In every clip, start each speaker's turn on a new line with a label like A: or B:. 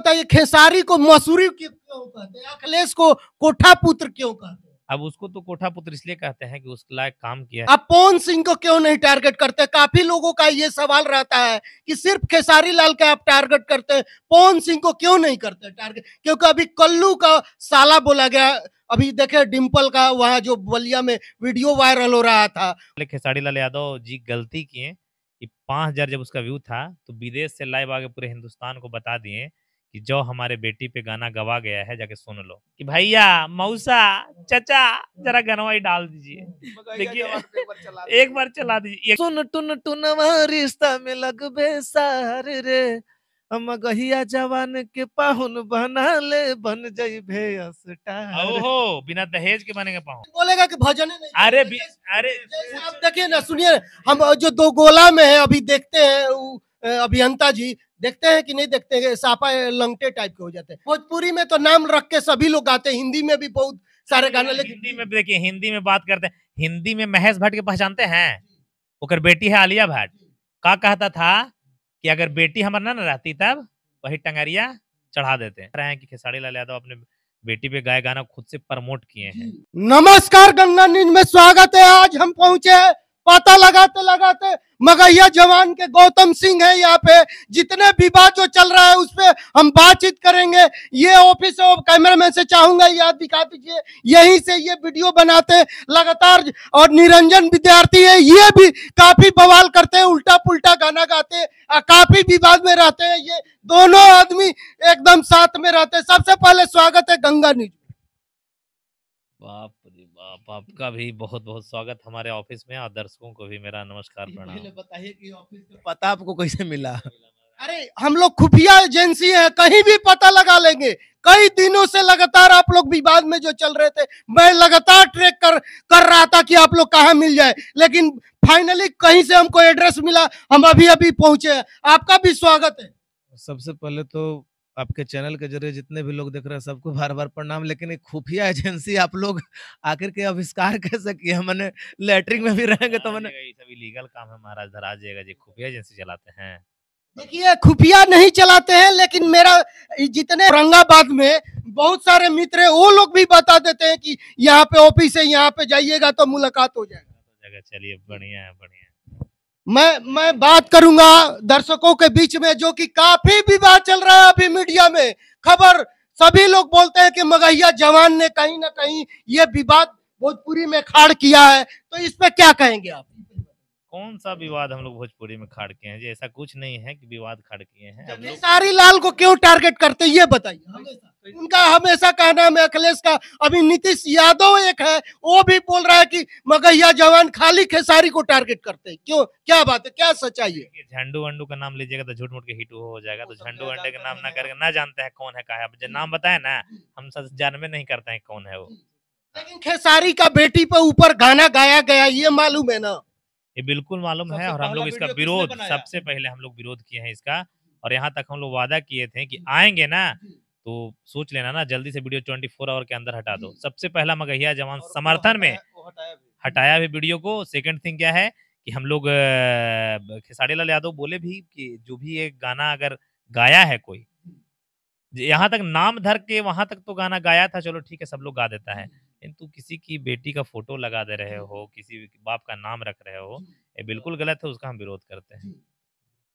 A: बताइए खेसारी को मसूरी क्यों कहते हैं अखिलेश को कोठा पुत्र क्यों कहते हैं
B: अब उसको तो कोठा पुत्र इसलिए कहते हैं कि उसके लायक काम किया अब
A: पवन सिंह को क्यों नहीं टारगेट करते काफी लोगों का ये सवाल रहता है कि सिर्फ खेसारी लाल का आप टारगेट करते हैं पवन सिंह को क्यों नहीं करते टारगेट क्योंकि अभी कल्लू का साला बोला गया अभी देखे डिम्पल का वहाँ जो बलिया में वीडियो वायरल हो रहा था
B: खेसारी लाल यादव जी गलती किए कि पांच हजार जब उसका व्यू था तो विदेश से लाइव आगे पूरे हिंदुस्तान को बता दिए कि जो हमारे बेटी पे गाना गवा गया है जाके सुन लो कि भैया मऊसा चचा जरा गनवाई डाल दीजिए
C: देखिए एक बार चला दीजिए सुन टुन टुन रिश्ता में लग बेसार रे हम गहिया जवान के पाहुन बना ले बन जाई भेस ओहो
B: बिना दहेज के बनेगा पाहुन
C: बोलेगा कि भजन नहीं अरे अरे आप देखिए ना सुनिए हम जो दो
A: गोला में है अभी देखते हैं अभियंता जी देखते हैं कि नहीं देखते हैं सापा लंगटे टाइप के हो जाते हैं भोजपुरी में तो नाम रख के सभी लोग गाते हैं हिंदी में भी बहुत सारे गाने लेकिन हिंदी में देखिए हिंदी में बात करते हैं हिंदी में महेश भट्ट के पहचानते हैं
B: उकर बेटी है आलिया भट्ट का कहता था कि अगर बेटी हमारा ना रहती तब वही टंगरिया चढ़ा देते हैं कि खेसारी लाल यादव अपने बेटी पे गाय गाना खुद से प्रमोट किए हैं
A: नमस्कार गंगा न्यूज में स्वागत है आज हम पहुंचे पता लगाते लगाते मगर यह जवान के गौतम सिंह है यहाँ पे जितने विवाद जो चल रहा है उस पर हम बातचीत करेंगे ये ऑफिस कैमरा मैन से चाहूंगा यह दिखा दीजिए यहीं से ये वीडियो बनाते लगातार और निरंजन विद्यार्थी है ये भी काफी बवाल करते हैं उल्टा पुल्टा गाना गाते हैं काफी विवाद में रहते हैं ये दोनों आदमी एकदम साथ में रहते हैं सबसे पहले स्वागत है गंगा निधि
B: न्यूज आपका भी बहुत बहुत स्वागत हमारे ऑफिस में और दर्शकों को भी मेरा नमस्कार प्रणाम
C: बताइए कि ऑफिस का पता आपको कैसे मिला
A: अरे हम लोग खुफिया एजेंसी है कहीं भी पता लगा लेंगे कई दिनों से लगातार आप लोग विवाद में जो चल रहे थे मैं लगातार ट्रैक कर कर रहा था कि आप लोग कहाँ मिल जाए लेकिन फाइनली कहीं से हमको एड्रेस मिला हम अभी अभी पहुंचे आपका भी स्वागत है
C: सबसे पहले तो आपके चैनल के जरिए जितने भी लोग देख रहे हैं सबको बार बार प्रणाम लेकिन एक खुफिया एजेंसी आप लोग आखिर के आविष्कार कैसे सकिए मैंने लेटरिंग में भी रहेंगे तो मैंने
B: सभी लीगल काम है महाराज धरा जाएगा जी खुफिया एजेंसी चलाते हैं देखिए खुफिया नहीं चलाते हैं लेकिन मेरा
A: जितने औरंगाबाद में बहुत सारे मित्र है वो लोग भी बता देते हैं कि यहाँ पे ऑफिस है यहाँ पे जाइएगा तो मुलाकात हो जाएगा
B: चलिए बढ़िया है बढ़िया
A: मैं मैं बात करूंगा दर्शकों के बीच में जो कि काफी विवाद चल रहा है अभी मीडिया में खबर सभी लोग बोलते हैं कि मगहिया जवान ने कहीं ना कहीं ये विवाद भोजपुरी में खाड़ किया है तो इस पे क्या कहेंगे आप
B: कौन सा विवाद हम लोग भोजपुरी में खड़ के हैं ऐसा कुछ नहीं है कि विवाद खड़ किए हैं
A: सारी लाल को क्यों टारगेट करते ये बताइए उनका हमेशा कहना है अखिलेश का अभी नीतीश यादव एक है वो भी बोल रहा है कि मगैया जवान खाली खेसारी को टारगेट करते हैं क्यों क्या बात है क्या सच्चाई है
B: झंडू वंडू का नाम लीजिएगा तो झूठ मूठ के हिट हो जाएगा तो, तो झंडू वंडे का नाम ना करके ना जानते हैं कौन है कहा है नाम बताए ना हम सब जानवे नहीं करते हैं कौन है वो
A: लेकिन खेसारी का बेटी पर ऊपर गाना गाया गया ये मालूम है ना
B: ये बिल्कुल मालूम है और हम लोग इसका विरोध सबसे पहले हम लोग विरोध किए हैं इसका और यहाँ तक हम लोग वादा किए थे कि आएंगे ना तो सोच लेना ना जल्दी से वीडियो 24 आवर के अंदर हटा दो सबसे पहला मगहिया जवान समर्थन में हटाया भी वीडियो को सेकंड थिंग क्या है कि हम लोग खेसारी लाल यादव बोले भी कि जो भी एक गाना अगर गाया है कोई यहाँ तक नाम धर के वहां तक तो गाना गाया था चलो ठीक है सब लोग गा देता है किंतु किसी की बेटी का फोटो लगा दे रहे हो किसी बाप का नाम रख रहे हो ये बिल्कुल गलत है उसका हम विरोध करते हैं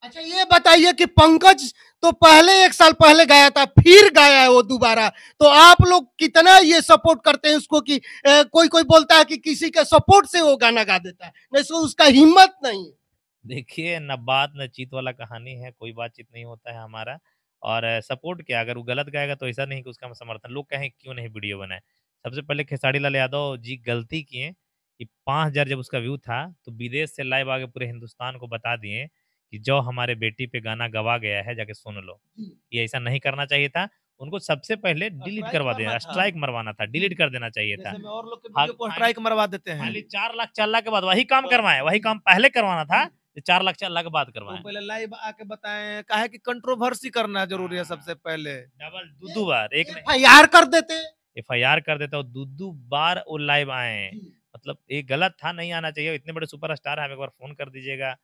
A: अच्छा ये बताइए कि पंकज तो पहले एक साल पहले गया था फिर गया है वो दोबारा तो आप लोग कितना ये सपोर्ट करते हैं उसको कि ए, कोई कोई बोलता है कि किसी के सपोर्ट से वो गाना गा देता है नहीं सो तो उसका हिम्मत नहीं
B: देखिए न बात न चीत वाला कहानी है कोई बातचीत नहीं होता है हमारा और सपोर्ट क्या अगर वो गलत गाएगा तो ऐसा नहीं कि उसका समर्थन लोग कहें क्यों नहीं वीडियो बनाए सबसे पहले खेसारी लाल यादव जी गलती किए कि पाँच हजार जब उसका व्यू था तो विदेश से लाइव आगे पूरे हिंदुस्तान को बता दिए कि जो हमारे बेटी पे गाना गवा गया है जाके सुन लो ये ऐसा नहीं करना चाहिए था उनको सबसे पहले डिलीट करवा देना स्ट्राइक मरवाना था डिलीट कर देना चाहिए था और लोग स्ट्राइक मरवा देते हैं चार लाख के बाद वही काम करवाए वही काम पहले करवाना था तो चार लाख चार लाख बात तो करवाए पहले
C: लाइव आके बताए कहा कि कंट्रोवर्सी करना जरूरी है सबसे हाँ। पहले डबल दो दो बार एक यार कर देते
B: एफ आई आर कर देता हूँ दो बार वो लाइव आए
A: मतलब
B: ये गलत था नहीं आना चाहिए इतने बड़े सुपर स्टार है हम एक बार फोन कर दीजिएगा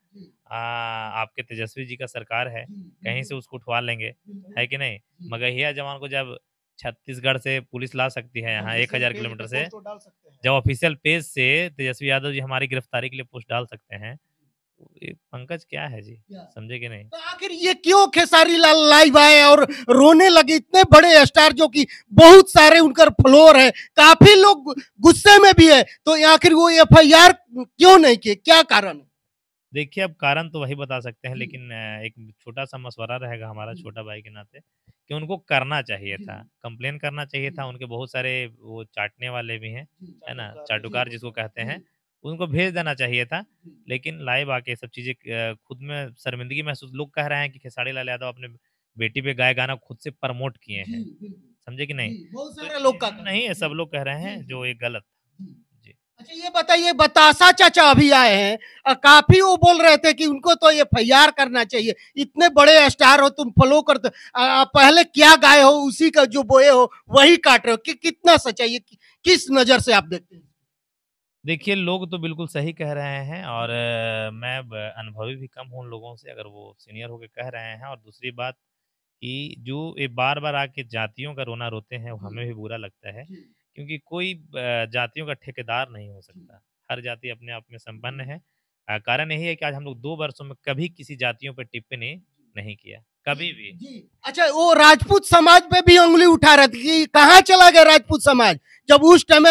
B: आपके तेजस्वी जी का सरकार है कहीं से उसको उठवा लेंगे है कि नहीं मगहिया जवान को जब छत्तीसगढ़ से पुलिस ला सकती है यहाँ एक हजार किलोमीटर तो से तो जब ऑफिशियल पेज से तेजस्वी यादव जी हमारी गिरफ्तारी के लिए पोस्ट डाल सकते हैं पंकज क्या है जी समझे कि नहीं तो
A: आखिर ये क्यों खेसारी लाल लाइव आए और रोने लगे इतने बड़े स्टार जो कि बहुत सारे उनका फ्लोर है काफी लोग गुस्से में भी है तो आखिर वो एफ आई आर क्यों नहीं किए क्या कारण
B: देखिए अब कारण तो वही बता सकते हैं लेकिन एक छोटा सा मशवरा रहेगा हमारा छोटा भाई के नाते कि उनको करना चाहिए था कंप्लेन करना चाहिए था उनके बहुत सारे वो चाटने वाले भी हैं है ना चाटुकार जिसको कहते हैं उनको भेज देना चाहिए था लेकिन लाइव आके सब चीजें खुद में शर्मिंदगी महसूस लोग कह रहे हैं कि खेसारी लाल यादव अपने बेटी पे गाय गाना खुद से प्रमोट किए हैं समझे कि नहीं बहुत तो सारे लोग का नहीं है सब लोग कह रहे हैं जो ये गलत था
A: अच्छा ये बताइए बतासा चाचा अभी आए हैं और काफी वो बोल रहे थे कि उनको तो ये फैयार करना चाहिए इतने बड़े स्टार हो तुम फॉलो करते पहले क्या गाय हो उसी का जो बोए हो वही काट रहे हो कि कितना सच्चाई कि, किस नजर से आप देखते हैं
B: देखिए लोग तो बिल्कुल सही कह रहे हैं और मैं अनुभवी भी कम हूँ लोगों से अगर वो सीनियर होके कह रहे हैं और दूसरी बात कि जो ये बार-बार आके जातियों का रोना रोते हैं वो हमें भी बुरा लगता है। क्योंकि कोई जातियों का ठेकेदार नहीं हो सकता। हर जाति अपने आप में संपन्न हम्म। है। कारण यही है कि आज हम लोग दो वर्षों में कभी किसी जातियों पर टिप्पणी नहीं किया। कभी भी
A: अच्छा वो राजपूत समाज पे भी उंगली उठा रहे थे कि कहाँ चला गया राजपूत समाज जब उस टाइम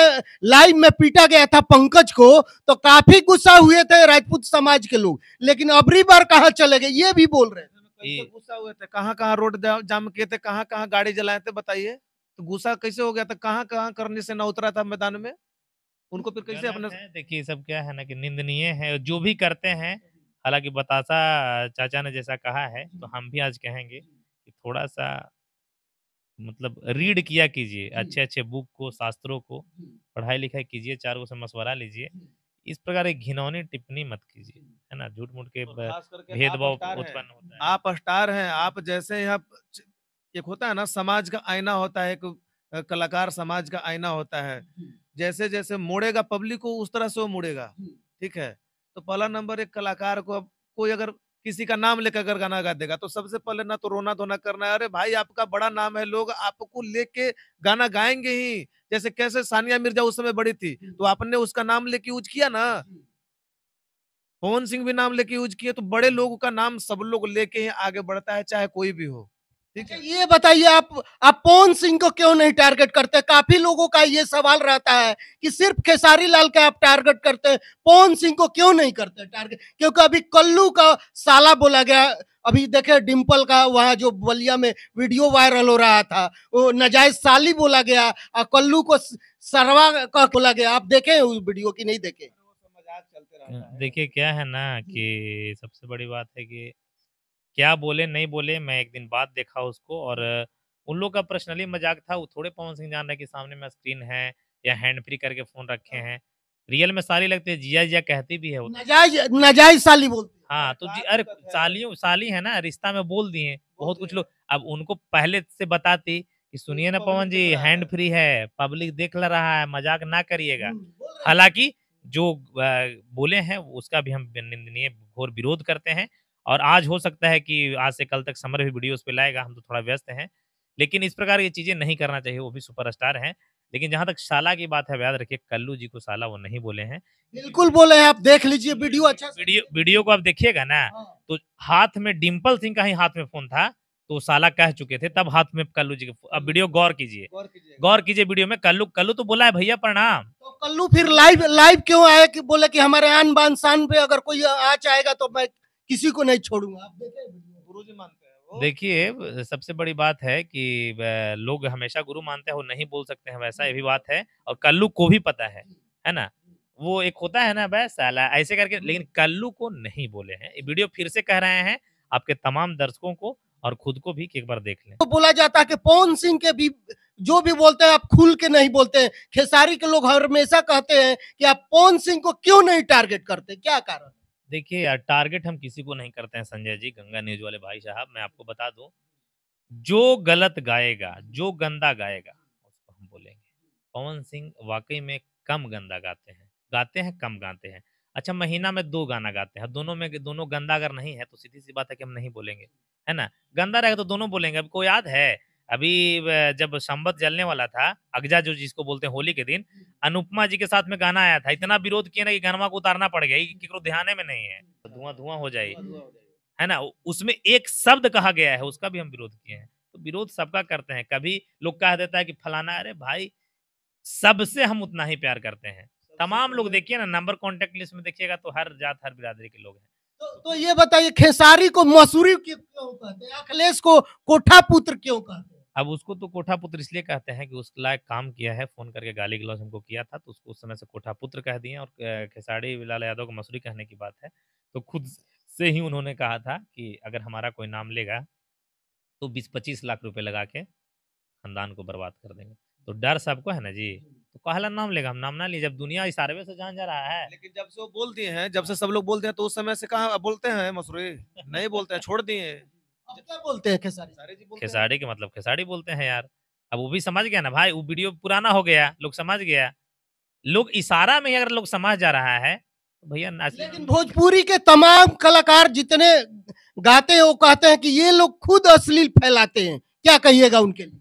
A: लाइव में पीटा गया था पंकज को तो काफी गुस्सा हुए थे राजपूत समाज के लोग लेकिन
C: अबरी बार कहाँ चले गए ये भी बोल रहे थे गुस्सा हुए थे कहाँ कहाँ रोड जाम किए थे कहाँ कहाँ गाड़ी जलाए थे बताइए तो गुस्सा कैसे हो गया था कहाँ कहाँ करने से न उतरा था मैदान में उनको
B: फिर कैसे अपना देखिए सब क्या है ना कि निंदनीय है जो भी करते हैं हालांकि बताशा चाचा ने जैसा कहा है तो हम भी आज कहेंगे कि थोड़ा सा मतलब रीड किया कीजिए अच्छे अच्छे बुक को शास्त्रों को पढ़ाई लिखाई कीजिए चारों से मशवरा लीजिए इस प्रकार एक घिनौनी टिप्पणी मत कीजिए है ना झूठ मूठ के तो भेदभाव उत्पन्न होता है
C: आप स्टार हैं आप जैसे आप एक होता है ना समाज का आईना होता है एक कलाकार समाज का आईना होता है जैसे जैसे मोड़ेगा पब्लिक को उस तरह से वो मुड़ेगा ठीक है तो पहला नंबर एक कलाकार को कोई अगर किसी का नाम लेकर अगर गाना गा देगा तो सबसे पहले ना तो रोना धोना करना है अरे भाई आपका बड़ा नाम है लोग आपको लेके गाना गाएंगे ही जैसे कैसे सानिया मिर्जा उस समय बड़ी थी तो आपने उसका नाम लेके यूज किया ना पवन सिंह भी नाम लेके यूज किया तो बड़े लोगों का नाम सब लोग लेके ही आगे बढ़ता है चाहे कोई भी हो ठीक अच्छा, है ये बताइए
A: आप आप पवन सिंह को क्यों नहीं टारगेट करते काफी लोगों का ये सवाल रहता है कि सिर्फ खेसारी लाल का आप टारगेट करते हैं पवन सिंह को क्यों नहीं करते टारगेट क्योंकि अभी कल्लू का साला बोला गया अभी देखे डिम्पल का वहां जो बलिया में वीडियो वायरल हो रहा था वो नजायज साली बोला गया और कल्लू को सरवा का बोला गया आप देखे उस वीडियो की नहीं देखे
B: देखिए क्या है ना हम्म। कि सबसे बड़ी बात है कि क्या बोले नहीं बोले मैं एक दिन बाद देखा उसको और उन लोग का पर्सनली मजाक था वो थोड़े पवन सिंह जान रहे कि सामने में स्क्रीन है या हैंड फ्री करके फोन रखे हाँ। हैं रियल में साली लगती है जिया जिया कहती भी
A: है साली बोलती
B: हाँ तो जी अरे सालियों साली है ना रिश्ता में बोल दिए बहुत कुछ लोग अब उनको पहले से बताती कि तो सुनिए ना पवन जी तो हैंड फ्री है पब्लिक देख ला रहा है मजाक ना करिएगा हम्म, हालांकि जो बोले हैं उसका भी हम निंदनीय घोर विरोध करते हैं और आज हो सकता है कि आज से कल तक समर भी वीडियोस पे लाएगा हम तो थोड़ा व्यस्त हैं लेकिन इस प्रकार की चीज़ें नहीं करना चाहिए वो भी सुपरस्टार हैं लेकिन जहां तक शाला की बात है याद रखिए कल्लू जी को शाला वो नहीं बोले हैं
A: बिल्कुल बोले हैं आप देख लीजिए
B: वीडियो अच्छा वीडियो वीडियो को आप देखिएगा ना हाँ। तो हाथ में डिम्पल सिंह का ही हाथ में फोन था तो साला कह चुके थे तब हाथ में कल्लू जी अब वीडियो गौर कीजिए गौर कीजिए वीडियो में कल्लू कल्लू तो बोला है भैया प्रणाम तो
A: कल्लू फिर लाइव लाइव क्यों आया कि बोले कि हमारे आन बान शान पे अगर कोई आ जाएगा तो मैं किसी को नहीं छोड़ूंगा आप देखें
B: गुरु जी मानते हैं देखिए सबसे बड़ी बात है कि लोग हमेशा गुरु मानते हैं वो नहीं बोल सकते हैं वैसा ये भी बात है और कल्लू को भी पता है है ना वो एक होता है ना बस ऐसे करके लेकिन कल्लू को नहीं बोले हैं वीडियो फिर से कह रहे हैं आपके तमाम दर्शकों को और खुद को भी एक बार देख लें
A: तो बोला जाता है कि पवन सिंह के भी जो भी बोलते हैं आप खुल के नहीं बोलते हैं खेसारी के लोग हमेशा कहते हैं कि आप पवन सिंह को क्यों नहीं टारगेट करते क्या कारण
B: देखिए यार टारगेट हम किसी को नहीं करते हैं संजय जी गंगा न्यूज वाले भाई साहब मैं आपको बता दूं जो गलत गाएगा जो गंदा गाएगा उसको हम बोलेंगे पवन सिंह वाकई में कम गंदा गाते हैं गाते हैं कम गाते हैं अच्छा महीना में दो गाना गाते हैं दोनों में दोनों गंदा अगर नहीं है तो सीधी सी बात है कि हम नहीं बोलेंगे है ना गंदा रहेगा तो दोनों बोलेंगे अब कोई याद है अभी जब संबत जलने वाला था अगजा जो जिसको बोलते हैं होली के दिन अनुपमा जी के साथ में गाना आया था इतना विरोध किया ना कि गनवा को उतारना पड़ गया कि ध्यान में नहीं है धुआं धुआं हो जाए है ना उसमें एक शब्द कहा गया है उसका भी हम विरोध किए हैं तो विरोध सबका करते हैं कभी लोग कह देता है कि फलाना अरे भाई सबसे हम उतना ही प्यार करते हैं तमाम लोग देखिए ना नंबर कॉन्टेक्ट लिस्ट में देखिएगा तो हर जात हर बिरादरी के लोग हैं
A: तो, तो ये बताइए खेसारी को मसूरी क्यों कहते हैं अखिलेश को कोठा पुत्र क्यों कहते हैं
B: अब उसको तो कोठा पुत्र इसलिए कहते हैं कि उसके लायक काम किया है फोन करके गाली गलौज हमको किया था तो उसको उस समय से कोठा पुत्र कह दिए और खेसारी लाल यादव को मसूरी कहने की बात है तो खुद से ही उन्होंने कहा था कि अगर हमारा कोई नाम लेगा तो बीस पच्चीस लाख रुपए लगा के खानदान को बर्बाद कर देंगे तो डर सबको है ना जी
C: तो कहला नाम लेगा हम नाम ना लिए जब
B: दुनिया इस आरवे से जान जा रहा है
C: लेकिन जब से वो बोल दिए हैं जब से सब लोग बोलते हैं तो उस समय से कहा बोलते हैं
B: मसूरी नहीं बोलते हैं
C: छोड़ दिए क्या बोलते हैं खेसारी
B: खेसारी के मतलब खेसारी बोलते हैं यार अब वो भी समझ गया ना भाई वो वीडियो पुराना हो गया लोग समझ गया लोग इशारा में अगर लोग समझ जा रहा है तो भैया नाच लेकिन
A: भोजपुरी के तमाम कलाकार जितने गाते हैं वो कहते हैं कि ये लोग खुद अश्लील फैलाते हैं क्या कहिएगा उनके लिए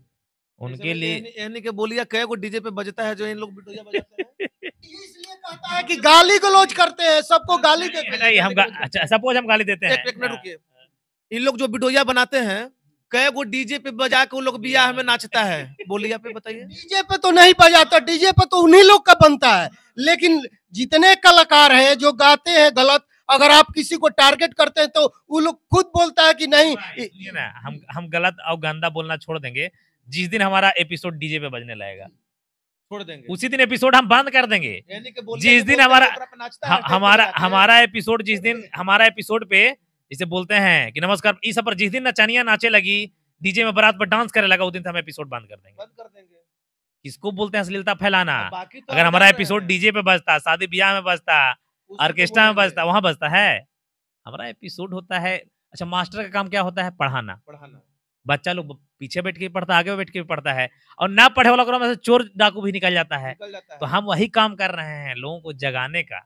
C: उनके लिए यानी के बोलिया कह को डीजे पे बजता है जो इन लोग बजाते हैं इसलिए कहता है कि गाली गलौज करते हैं सबको गाली देते हैं हम अच्छा, सपोज हम गाली देते हैं एक मिनट हाँ। रुकिए इन लोग जो बिडोया बनाते हैं कई गो डीजे पे बजा के वो लोग बियाह में नाचता है बोलिया पे बताइए डीजे पे तो नहीं बजाता डीजे पे तो उन्हीं लोग का बनता है
A: लेकिन जितने कलाकार हैं जो गाते हैं गलत अगर आप किसी को टारगेट करते हैं तो वो लोग खुद बोलता है कि नहीं हाँ,
B: ना हम हम गलत और गंदा बोलना छोड़ देंगे जिस दिन हमारा एपिसोड डीजे पे बजने लगेगा
C: छोड़ देंगे
B: उसी दिन एपिसोड हम बंद कर देंगे
C: जिस दिन हमारा हमारा
B: हमारा एपिसोड जिस दिन हमारा एपिसोड पे इसे बोलते हैं कि नमस्कार इस पर जिस दिन नचानिया नाचे लगी डीजे में बरात पर डांस करे लगा उस दिन हम एपिसोड बंद कर देंगे बंद कर देंगे किसको बोलते हैं अश्लीलता फैलाना तो अगर हमारा एपिसोड डीजे पे बजता शादी ब्याह में बजता ऑर्केस्ट्रा में बजता वहां बजता है हमारा एपिसोड होता है अच्छा मास्टर का काम क्या होता है पढ़ाना पढ़ाना बच्चा लोग पीछे बैठ के पढ़ता आगे बैठ के भी पढ़ता है और ना पढ़े वाला में से चोर डाकू भी निकल जाता है तो हम वही काम कर रहे हैं लोगों को जगाने का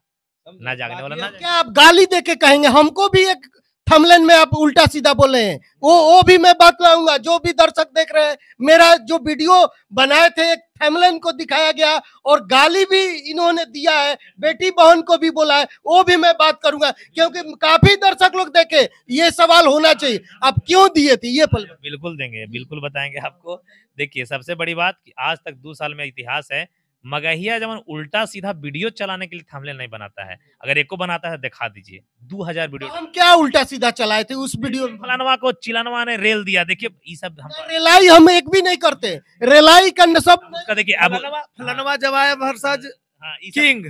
B: ना जागने वाला ना
A: क्या आप गाली दे के कहेंगे हमको भी एक थमलन में आप उल्टा सीधा बोल रहे हैं वो वो भी मैं बात लाऊंगा जो भी दर्शक देख रहे हैं मेरा जो वीडियो बनाए थे थमलन को दिखाया गया और गाली भी इन्होंने दिया है बेटी बहन को भी बोला है वो भी मैं बात करूंगा क्योंकि काफी दर्शक लोग देखे ये सवाल होना चाहिए आप क्यों दिए थे ये पल
B: बिल्कुल देंगे बिल्कुल बताएंगे आपको देखिए सबसे बड़ी बात आज तक दो साल में इतिहास है मगहिया जब उल्टा सीधा वीडियो चलाने के लिए थमले नहीं बनाता है अगर एक को बनाता है दिखा दीजिए दो हजार वीडियो हम
A: क्या उल्टा सीधा चलाए थे उस वीडियो
B: फलानवा को चिलानवा ने रेल दिया देखिए ये सब हम
A: रेलाई हम एक भी नहीं करते रेलाई का सब देखिए अब फलानवा जब भरसाज
B: हाँ, किंग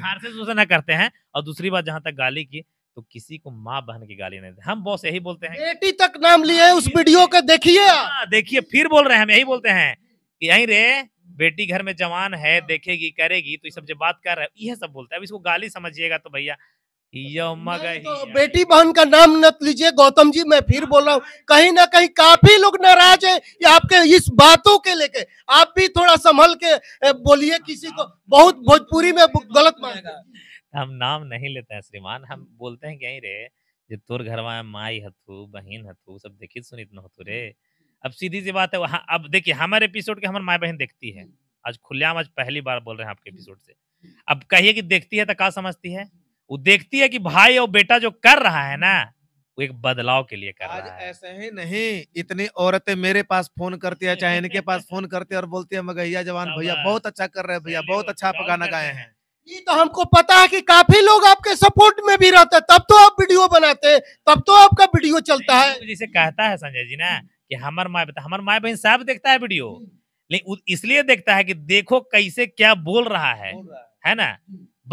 B: करते हैं और दूसरी बात जहाँ तक गाली की तो किसी को माँ बहन की गाली नहीं हम बॉस यही बोलते हैं
A: बेटी तक नाम लिए उस हाँ, वीडियो का देखिए हाँ,
B: देखिए फिर बोल रहे हैं हम यही बोलते हैं कि यही रे बेटी घर में जवान है हाँ। देखेगी करेगी तो ये सब जब बात कर रहा है यह सब बोलता है अब इसको गाली समझिएगा तो भैया तो
A: बेटी बहन का नाम न लीजिए गौतम जी मैं फिर बोल रहा हूँ हाँ। हाँ। कहीं ना कहीं काफी लोग नाराज है ये आपके इस बातों के लेके आप भी थोड़ा संभल के बोलिए किसी को बहुत भोजपुरी में तो गलत मानेगा
B: तो हम नाम नहीं लेते हैं श्रीमान हम बोलते हैं कहीं रे जो तुर घरवा माई हथू बहन हथू सब देखी सुनी इतना तो हथू रे अब सीधी सी बात है वहाँ अब देखिए हमारे एपिसोड के हमारे माए बहन देखती है आज खुलेआम आज पहली बार बोल रहे हैं आपके एपिसोड से अब कहिए कि देखती है तो क्या समझती है वो देखती है कि भाई और बेटा जो कर रहा है ना वो एक बदलाव के लिए कर आज
C: रहा है ऐसे ही नहीं इतनी औरतें मेरे पास फोन करती है चाहे इनके पास फोन करती है और बोलती है मगैया जवान भैया बहुत अच्छा कर रहे हैं भैया बहुत अच्छा आप गाना गाए हैं ये तो हमको पता है कि काफी लोग आपके सपोर्ट में भी रहते हैं तब तो आप वीडियो बनाते हैं तब तो
A: आपका वीडियो चलता है
B: जिसे कहता है संजय जी ना कि हमार माए बता हमार माए बहन साहब देखता है वीडियो हम्म। लेकिन इसलिए देखता है कि देखो कैसे क्या बोल रहा है है।, ना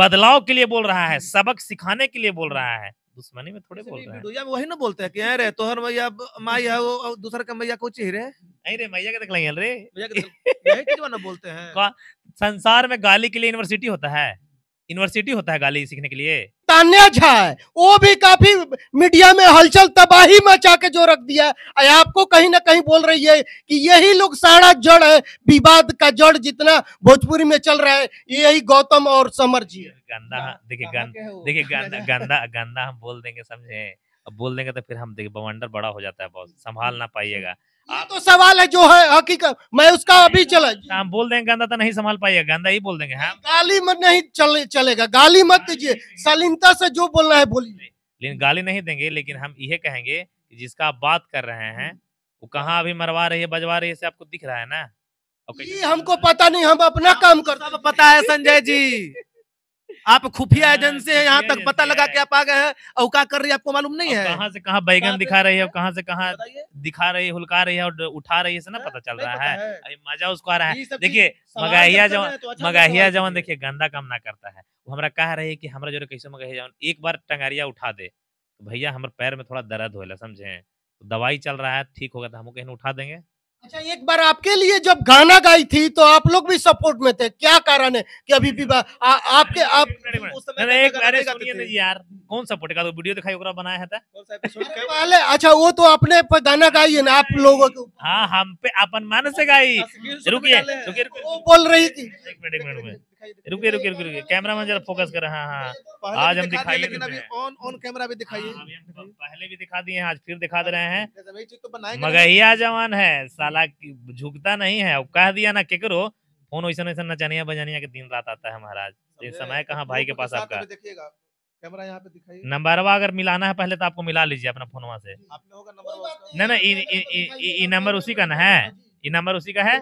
B: बदलाव के लिए बोल रहा है हम्म। सबक सिखाने के लिए बोल रहा है दुश्मनी में थोड़े बोल रहा है वही ना बोलते हैं कि अरे तोहर मैया माई है वो दूसर का मैया को चेहरे नहीं अरे मैया के देख लेंगे रे बोलते हैं संसार में गाली के लिए यूनिवर्सिटी होता है यूनिवर्सिटी होता है गाली सीखने के लिए
A: तान्या झा है वो भी काफी मीडिया में हलचल तबाही मचा के जो रख दिया है आपको कहीं ना कहीं बोल रही है कि यही लोग सारा जड़ है विवाद का जड़ जितना भोजपुरी में चल रहा है यही गौतम और समर जी है
B: गंदा हाँ, देखिए गंदा देखिए गंदा गंदा हम बोल देंगे समझे बोल देंगे तो फिर हम देखिए बवंडर बड़ा हो जाता है बहुत संभाल ना पाइएगा
A: आप तो सवाल है जो है हकीकत
B: मैं उसका अभी चला हम बोल देंगे गंदा तो नहीं संभाल पाइए गंदा ही बोल देंगे हाँ?
A: गाली मत नहीं चले चलेगा गाली मत हाँ, दीजिए सलीनता से जो बोलना है बोलिए
B: लेकिन गाली नहीं देंगे लेकिन हम ये कहेंगे जिसका आप बात कर रहे हैं हम्म। वो कहाँ अभी मरवा रही है बजवा रही है आपको दिख रहा है ना
A: ये हमको पता नहीं हम अपना हाँ, काम करते पता है संजय जी
C: आप खुफिया हाँ, एजेंसी है यहाँ तक पता लगा के आप आ गए हैं और क्या कर रही है आपको मालूम नहीं है कहाँ से कहाँ बैगन दिखा रही है कहाँ से कहाँ
B: दिखा रही है हुलका रही है और उठा रही है ना हाँ, पता चल रहा है मजा उसको आ रहा है देखिए मगाहिया जवान तो अच्छा मगाहिया जवान देखिए गंदा काम ना करता है वो हमारा कह रही है कि हमारा जो कैसे मगाहिया जवान एक बार टंगारिया उठा दे तो भैया हमारे पैर में थोड़ा दर्द हो समझे तो दवाई चल रहा है ठीक होगा तो हम कहीं उठा देंगे
A: अच्छा एक बार आपके लिए जब गाना गाई थी तो आप लोग भी सपोर्ट में थे क्या कारण है कि अभी भी आ, आपके आप
B: कौन सपोर्ट का तो वीडियो दिखाई ओकरा बनाया था
A: पहले अच्छा वो तो आपने गाना गाई है ना आप लोगों को
B: हाँ हम पे अपन मान से गाई हाँ, रुकिए वो बोल रही थी एक मिनट एक मिनट रुके रुके रुके रुके कैमरा मैन जरा फोकस कर रहा है आज हम दिखाई ऑन
C: ऑन कैमरा भी दिखाइए हाँ, पहले भी दिखा
B: दिए आज फिर दिखा दे रहे हैं
C: हाँ, तो मगहिया
B: जवान है साला झुकता नहीं है कह दिया ना केकरो फोन वैसा वैसा नचानिया बजानिया के दिन रात आता है महाराज तो समय कहाँ भाई के पास आपका
C: कैमरा यहाँ पे नंबर
B: नंबरवा अगर मिलाना है पहले तो आपको मिला लीजिए अपना फोनवा से आप
C: नंबर
B: नहीं नहीं ये नंबर उसी का ना है ये नंबर उसी का है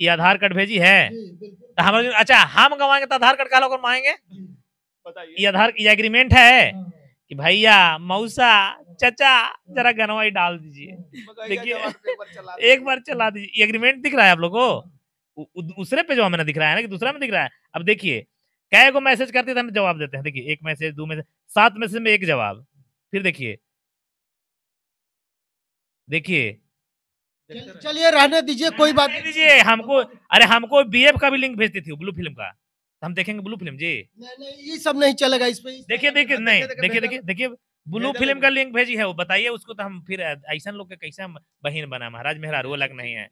B: ये आधार कार्ड भेजी है तो हम अच्छा हम गवाएंगे तो आधार कार्ड का लोग मांगेंगे ये आधार ये एग्रीमेंट है हाँ। कि भैया मऊसा चचा जरा गनवाई डाल दीजिए देखिए एक बार चला दीजिए एग्रीमेंट दिख रहा है आप लोगों को दूसरे पे जवाब दिख रहा है ना कि दूसरा में दिख रहा है अब देखिए कै को मैसेज करते थे तो हम जवाब देते हैं देखिए एक मैसेज दो मैसेज सात मैसेज में एक जवाब फिर देखिए देखिए
A: चलिए रहने दीजिए कोई बात
B: नहीं दीजिए हमको अरे हमको बीएफ का भी लिंक भेजती थी ब्लू फिल्म का हम देखेंगे ब्लू फिल्म जी
A: नहीं ये सब नहीं चलेगा इस पे देखिए देखिए नहीं
B: देखिए देखिए देखिए ब्लू फिल्म का लिंक भेजी है वो बताइए उसको तो हम फिर ऐसा लोग कैसे हम बहन बना महाराज मेहरा रो लग नहीं है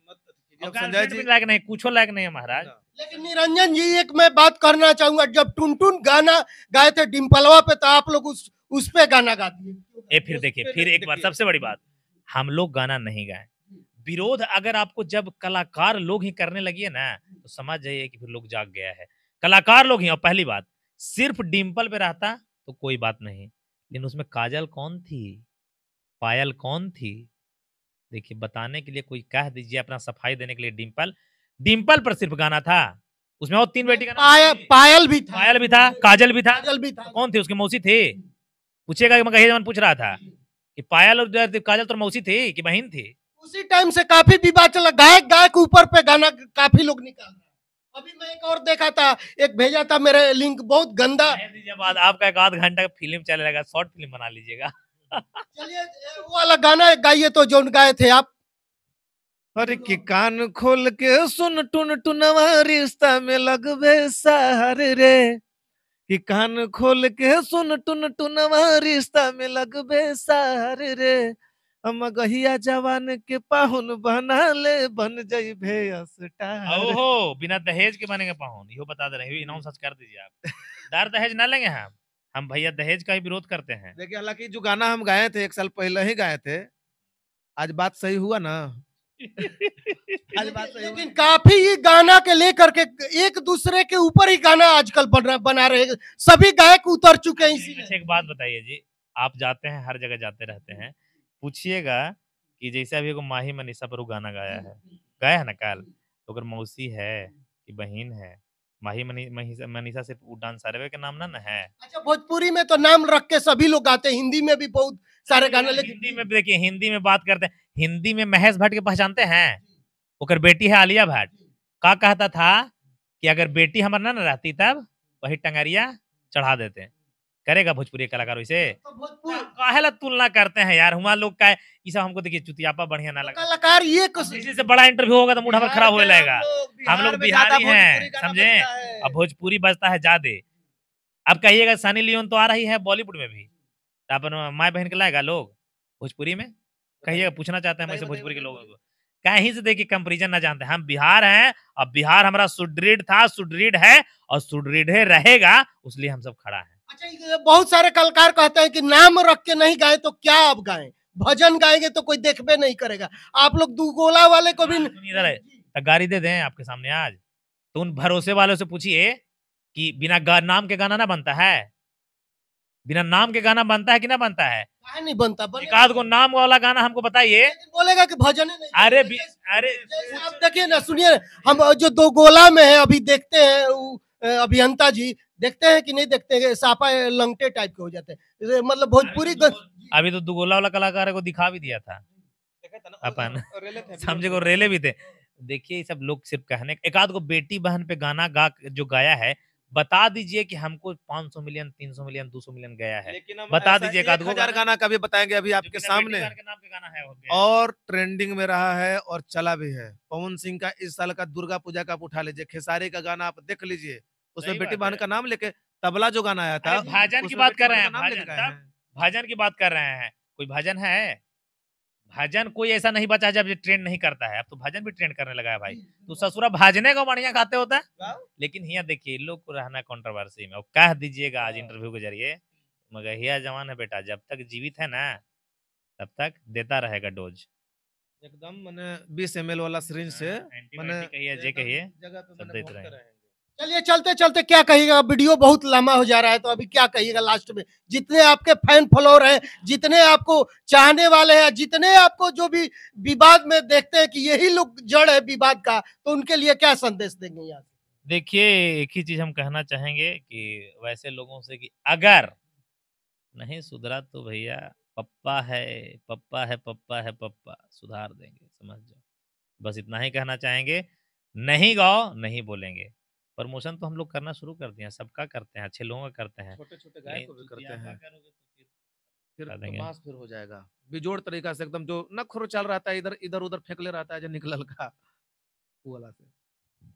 B: लायक नहीं कुछ लायक नहीं है महाराज
A: लेकिन निरंजन जी एक मैं बात करना चाहूंगा जब टुन टुन गाना गाए थे डिम्पलवा पे तो आप लोग उस उस पे गाना गाते
B: ए फिर देखिए फिर एक बार सबसे बड़ी बात हम लोग गाना नहीं गाए विरोध अगर आपको जब कलाकार लोग ही करने लगी ना तो समझ जाइए कि फिर लोग जाग गया है कलाकार लोग ही और पहली बात सिर्फ डिम्पल पे रहता तो कोई बात नहीं लेकिन उसमें काजल कौन थी पायल कौन थी देखिए बताने के लिए कोई कह दीजिए अपना सफाई देने के लिए डिम्पल डिम्पल पर सिर्फ गाना था उसमें और तीन बेटी का पायल, पायल भी था पायल भी था काजल भी था काजल भी था कौन थी उसकी मौसी थी पूछेगा कि मैं कही पूछ रहा था कि पायल और काजल तो मौसी थी कि बहन थी
A: उसी टाइम से काफी विवाद चला गायक गायक ऊपर पे गाना काफी लोग निकाल अभी मैं एक और देखा था एक भेजा था मेरे लिंक बहुत गंदा
B: बाद आपका एक आध घंटा फिल्म चलेगा शॉर्ट फिल्म बना लीजिएगा चलिए
C: वो वाला गाना गाइए तो जो गाए थे आप अरे कि कान खोल के सुन टुन टुनवा रिश्ता में लगवे सहर रे कि कान खोल के सुन टुन टुनवा रिश्ता में लगवे सहर रे मगहिया जवान के पाहुन बना ले बन जाई भेस
B: ओहो बिना दहेज के बनेंगे पाहुन यो बता दे रहे अनाउंस सच कर दीजिए आप दार दहेज ना लेंगे हम हम भैया दहेज का ही विरोध करते हैं
C: देखिए हालांकि जो गाना हम गाए थे एक साल पहले ही गाए थे आज बात सही हुआ ना आज बात सही लेकिन
A: काफी ये गाना के लेकर के एक दूसरे के ऊपर ही गाना आजकल बन रहा बना रहे सभी गायक उतर चुके हैं इसी
B: अच्छा एक बात बताइए जी आप जाते हैं हर जगह जाते रहते हैं पूछिएगा कि जैसे अभी एगो माही मनीषा पर वो गाना गाया है गाया है ना कल तो अगर मौसी है कि बहन है माही मनीषा मनीषा से डांस सारे के नाम ना ना है
A: अच्छा भोजपुरी में तो नाम रख के सभी लोग गाते हैं हिंदी में भी बहुत सारे
B: गाने लेकिन हिंदी में देखिए हिंदी में बात करते हैं हिंदी में महेश भट्ट के पहचानते हैं ओकर बेटी है आलिया भट्ट का कहता था कि अगर बेटी हमारा ना रहती तब वही टंगरिया चढ़ा देते हैं करेगा भोजपुरी कलाकारों से हाँ, तो तुलना करते हैं यार हुआ लोग का है इसे हमको देखिए चुतियापा बढ़िया ना तो लगा कलाकार ये से बड़ा इंटरव्यू होगा तो मूड हमारा खराब हो जाएगा हम लोग बिहारी हैं समझे अब भोजपुरी बजता है ज्यादा अब कहिएगा सनी लियोन तो आ रही है बॉलीवुड में भी तो अपन माए बहन के लाएगा लोग भोजपुरी में कहिएगा पूछना चाहते हैं भोजपुरी के लोगों को कहीं से देखिए कंपेरिजन ना जानते हम बिहार हैं अब बिहार हमारा सुदृढ़ था सुदृढ़ है और सुदृढ़ रहेगा उसलिए हम सब खड़ा है
A: अच्छा बहुत सारे कलाकार कहते हैं कि नाम रख के नहीं गाए तो क्या आप गाएं भजन गाएंगे तो कोई देखबे नहीं करेगा आप लोग दुगोला वाले को भी इधर
B: है गाड़ी दे दें आपके सामने आज तो उन भरोसे वालों से पूछिए कि बिना नाम के गाना ना बनता है बिना नाम के गाना बनता है कि ना बनता है नहीं बनता एक आध को नाम वाला गाना हमको बताइए बोलेगा कि भजन है अरे अरे
A: आप देखिए ना सुनिए हम जो दो गोला में है अभी देखते हैं अभियंता जी देखते हैं कि नहीं देखते हैं सापा लंगटे टाइप के हो जाते हैं मतलब भोजपुरी तो
B: अभी तो दुगोला वाला कलाकार को दिखा भी दिया था अपन समझे तो। को रेले भी थे देखिए सब लोग सिर्फ कहने एक आध को बेटी बहन पे गाना गा जो गाया है बता दीजिए कि
C: हमको 500 मिलियन 300 मिलियन 200 मिलियन गया है बता दीजिए एक आध गाना का भी बताएंगे अभी आपके सामने गाना है और ट्रेंडिंग में रहा है और चला भी है पवन सिंह का इस साल का दुर्गा पूजा का उठा लीजिए खेसारी का गाना आप देख लीजिए उसमें बेटी बहन का नाम लेके तबला जो गाना आया था भाजन
B: की बात कर रहे हैं भाजन की बात कर रहे हैं कोई भाजन है भजन कोई ऐसा नहीं बचा जब ये ट्रेंड नहीं करता है अब तो भजन भी ट्रेंड करने लगा है भाई तो ससुरा भाजने को बढ़िया खाते होता है लेकिन यहाँ देखिए लोग को रहना कंट्रोवर्सी में और कह दीजिएगा आज इंटरव्यू हाँ। के जरिए मगर हिया जवान है बेटा जब तक जीवित है ना तब तक देता रहेगा डोज
C: एकदम मैंने बीस एम वाला सिरिंज हाँ, से
B: मैंने कही जे कहिए सब देते रहेंगे
C: चलिए चलते चलते क्या कहिएगा वीडियो
A: बहुत लंबा हो जा रहा है तो अभी क्या कहिएगा लास्ट में जितने आपके फैन फॉलोअर हैं जितने आपको चाहने वाले हैं जितने आपको जो भी विवाद में देखते हैं कि यही लोग जड़ है विवाद का तो उनके लिए क्या संदेश देंगे यार
B: देखिए एक ही चीज हम कहना चाहेंगे कि वैसे लोगों से कि अगर नहीं सुधरा तो भैया पप्पा है पप्पा है पप्पा है पप्पा सुधार देंगे समझ जाओ बस इतना ही कहना चाहेंगे नहीं गाओ नहीं बोलेंगे प्रमोशन तो हम लोग करना शुरू कर दिया सबका करते हैं अच्छे लोगों का करते हैं छोटे
C: छोटे गाय को भी तो करते हैं तो
B: फिर बकवास
C: फिर हो जाएगा बेजोड़ तरीका से एकदम जो नखरो चल रहा है इधर इधर उधर ले रहता है जो निकल का
A: वाला से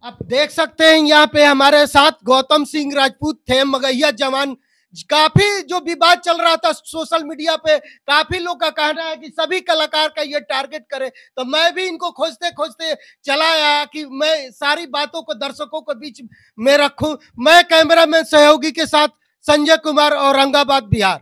A: आप देख सकते हैं यहाँ पे हमारे साथ गौतम सिंह राजपूत थे मगैया जवान काफी जो विवाद चल रहा था सोशल मीडिया पे काफी लोग का कहना है कि सभी कलाकार का ये टारगेट करे तो मैं भी इनको खोजते खोजते चला आया कि मैं सारी बातों को दर्शकों के बीच में रखू मैं कैमरा मैन सहयोगी के साथ संजय कुमार औरंगाबाद बिहार